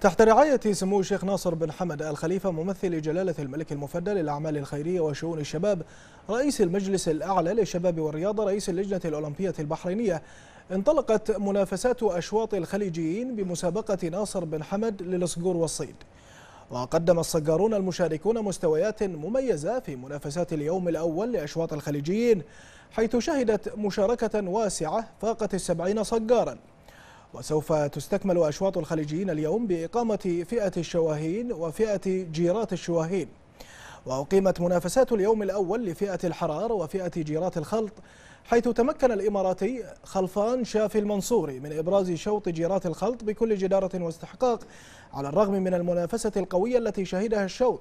تحت رعاية سمو الشيخ ناصر بن حمد الخليفة ممثل جلالة الملك المفدى للأعمال الخيرية وشؤون الشباب رئيس المجلس الأعلى للشباب والرياضة رئيس اللجنة الأولمبية البحرينية انطلقت منافسات أشواط الخليجيين بمسابقة ناصر بن حمد للصقور والصيد وقدم الصقارون المشاركون مستويات مميزة في منافسات اليوم الأول لأشواط الخليجيين حيث شهدت مشاركة واسعة فاقت السبعين صقاراً وسوف تستكمل أشواط الخليجيين اليوم بإقامة فئة الشواهين وفئة جيرات الشواهين وأقيمت منافسات اليوم الأول لفئة الحرار وفئة جيرات الخلط حيث تمكن الإماراتي خلفان شافي المنصوري من إبراز شوط جيرات الخلط بكل جدارة واستحقاق على الرغم من المنافسة القوية التي شهدها الشوط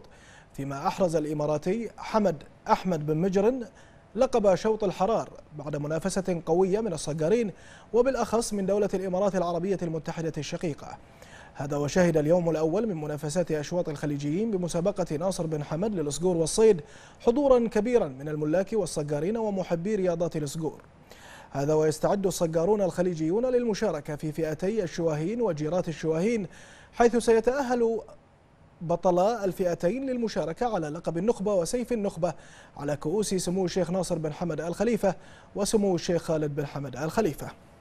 فيما أحرز الإماراتي حمد أحمد بن مجرن لقب شوط الحرار بعد منافسة قوية من الصقرين وبالأخص من دولة الإمارات العربية المتحدة الشقيقة هذا وشهد اليوم الأول من منافسات أشواط الخليجيين بمسابقة ناصر بن حمد للصقور والصيد حضورا كبيرا من الملاك والصقارين ومحبي رياضات الصقور هذا ويستعد الصقارون الخليجيون للمشاركة في فئتي الشواهين وجيرات الشواهين حيث سيتأهل بطلا الفئتين للمشاركة على لقب النخبة وسيف النخبة على كؤوس سمو الشيخ ناصر بن حمد آل خليفة وسمو الشيخ خالد بن حمد آل خليفة